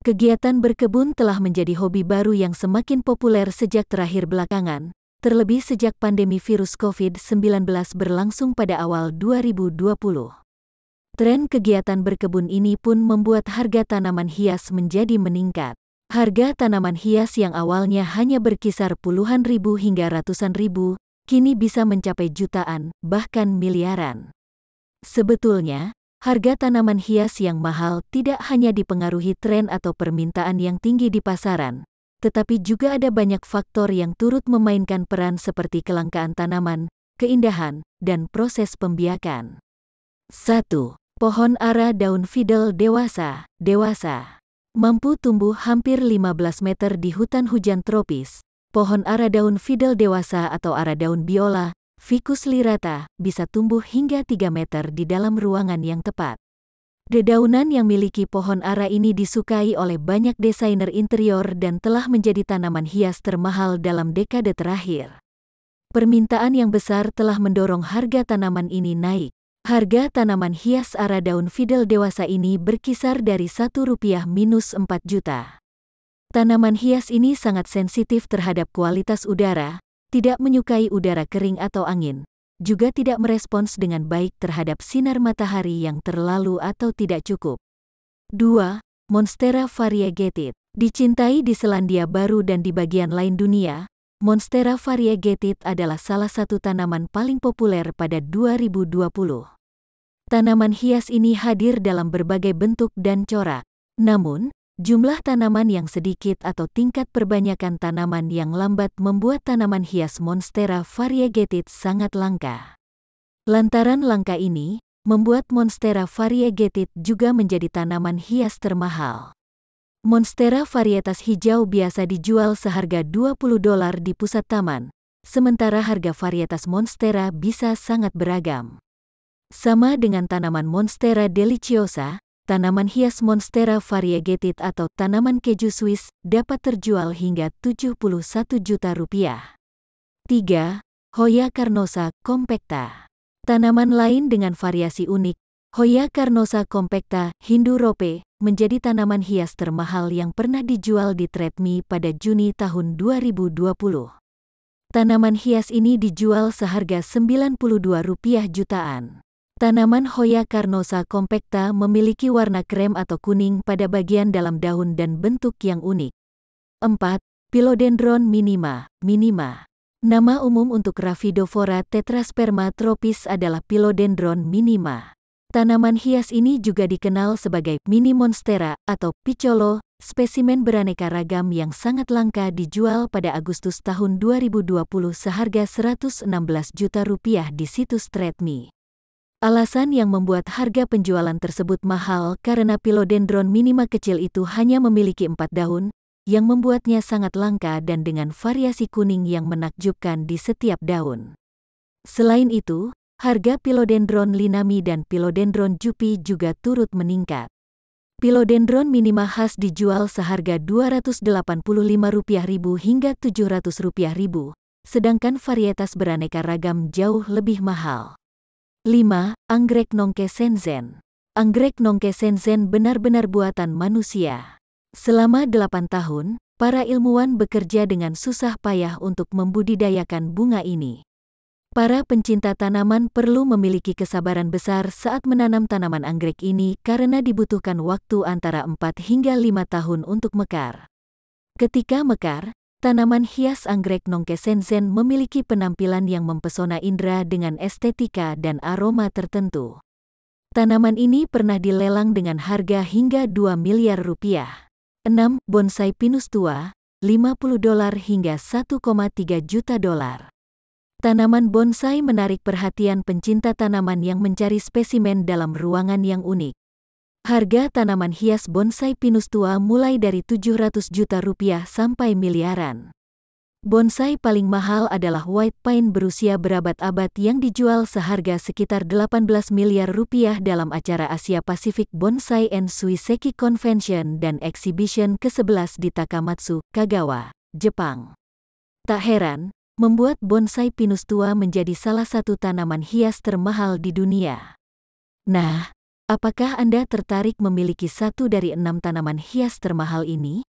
Kegiatan berkebun telah menjadi hobi baru yang semakin populer sejak terakhir belakangan, terlebih sejak pandemi virus COVID-19 berlangsung pada awal 2020. Tren kegiatan berkebun ini pun membuat harga tanaman hias menjadi meningkat. Harga tanaman hias yang awalnya hanya berkisar puluhan ribu hingga ratusan ribu, kini bisa mencapai jutaan, bahkan miliaran. Sebetulnya, harga tanaman hias yang mahal tidak hanya dipengaruhi tren atau permintaan yang tinggi di pasaran, tetapi juga ada banyak faktor yang turut memainkan peran seperti kelangkaan tanaman, keindahan, dan proses pembiakan. 1. Pohon ara daun fidel dewasa, dewasa. Mampu tumbuh hampir 15 meter di hutan hujan tropis. Pohon ara daun fidel dewasa atau ara daun biola Ficus lirata bisa tumbuh hingga 3 meter di dalam ruangan yang tepat. Dedaunan yang miliki pohon ara ini disukai oleh banyak desainer interior dan telah menjadi tanaman hias termahal dalam dekade terakhir. Permintaan yang besar telah mendorong harga tanaman ini naik. Harga tanaman hias ara daun fidel dewasa ini berkisar dari Rp1 minus 4 juta. Tanaman hias ini sangat sensitif terhadap kualitas udara, tidak menyukai udara kering atau angin, juga tidak merespons dengan baik terhadap sinar matahari yang terlalu atau tidak cukup. 2. Monstera variegated Dicintai di Selandia Baru dan di bagian lain dunia, Monstera variegated adalah salah satu tanaman paling populer pada 2020. Tanaman hias ini hadir dalam berbagai bentuk dan corak. Namun, Jumlah tanaman yang sedikit atau tingkat perbanyakan tanaman yang lambat membuat tanaman hias Monstera variegated sangat langka. Lantaran langka ini, membuat Monstera variegated juga menjadi tanaman hias termahal. Monstera varietas hijau biasa dijual seharga 20 dolar di pusat taman, sementara harga varietas Monstera bisa sangat beragam. Sama dengan tanaman Monstera deliciosa, tanaman hias Monstera variegated atau tanaman keju Swiss dapat terjual hingga 71 juta rupiah. 3. Hoya carnosa compacta. Tanaman lain dengan variasi unik, Hoya carnosa compacta Hindu rope menjadi tanaman hias termahal yang pernah dijual di Trade.me pada Juni tahun 2020. Tanaman hias ini dijual seharga Rp92 jutaan. Tanaman Hoya carnosa compacta memiliki warna krem atau kuning pada bagian dalam daun dan bentuk yang unik. 4. Philodendron minima, minima. Nama umum untuk Raphidophora tetrasperma tropis adalah Pilodendron minima. Tanaman hias ini juga dikenal sebagai mini monstera atau picolo, spesimen beraneka ragam yang sangat langka dijual pada Agustus tahun 2020 seharga 116 juta rupiah di situs TradeMe. Alasan yang membuat harga penjualan tersebut mahal karena pilodendron minima kecil itu hanya memiliki empat daun, yang membuatnya sangat langka dan dengan variasi kuning yang menakjubkan di setiap daun. Selain itu, harga pilodendron linami dan pilodendron jupi juga turut meningkat. Pilodendron minima khas dijual seharga Rp285.000 hingga Rp700.000, sedangkan varietas beraneka ragam jauh lebih mahal. 5. Anggrek Nongke Senzen Anggrek Nongke Senzen benar-benar buatan manusia. Selama delapan tahun, para ilmuwan bekerja dengan susah payah untuk membudidayakan bunga ini. Para pencinta tanaman perlu memiliki kesabaran besar saat menanam tanaman anggrek ini karena dibutuhkan waktu antara 4 hingga 5 tahun untuk mekar. Ketika mekar, Tanaman hias anggrek Senzen memiliki penampilan yang mempesona indera dengan estetika dan aroma tertentu. Tanaman ini pernah dilelang dengan harga hingga 2 miliar rupiah. 6. Bonsai pinus tua, 50 dolar hingga 1,3 juta dolar. Tanaman bonsai menarik perhatian pencinta tanaman yang mencari spesimen dalam ruangan yang unik. Harga tanaman hias bonsai pinus tua mulai dari 700 juta rupiah sampai miliaran. Bonsai paling mahal adalah white pine berusia berabad-abad yang dijual seharga sekitar 18 miliar rupiah dalam acara Asia Pacific Bonsai and Suiseki Convention dan Exhibition ke-11 di Takamatsu, Kagawa, Jepang. Tak heran, membuat bonsai pinus tua menjadi salah satu tanaman hias termahal di dunia. Nah, Apakah Anda tertarik memiliki satu dari enam tanaman hias termahal ini?